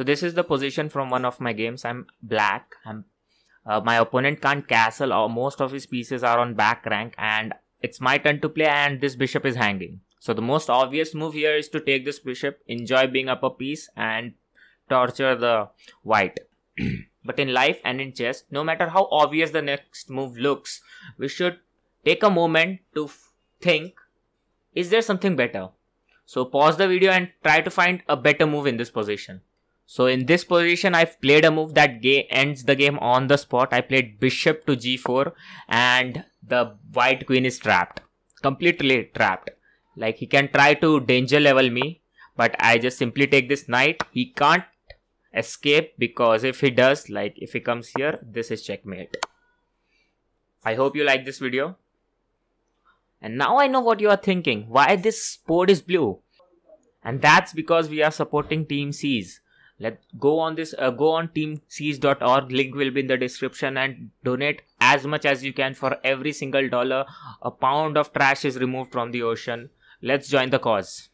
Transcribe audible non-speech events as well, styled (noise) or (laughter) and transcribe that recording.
So this is the position from one of my games. I'm black. I'm uh, my opponent can't castle or uh, most of his pieces are on back rank and it's my turn to play and this bishop is hanging. So the most obvious move here is to take this bishop, enjoy being up a piece and torture the white. (clears throat) but in life and in chess, no matter how obvious the next move looks, we should take a moment to think, is there something better? So pause the video and try to find a better move in this position. So in this position, I've played a move that ends the game on the spot. I played bishop to g4 and the white queen is trapped, completely trapped. Like he can try to danger level me, but I just simply take this knight. He can't escape because if he does, like if he comes here, this is checkmate. I hope you like this video. And now I know what you are thinking. Why this board is blue? And that's because we are supporting Team C's let go on this uh, go on Teamseas.org. link will be in the description and donate as much as you can for every single dollar a pound of trash is removed from the ocean let's join the cause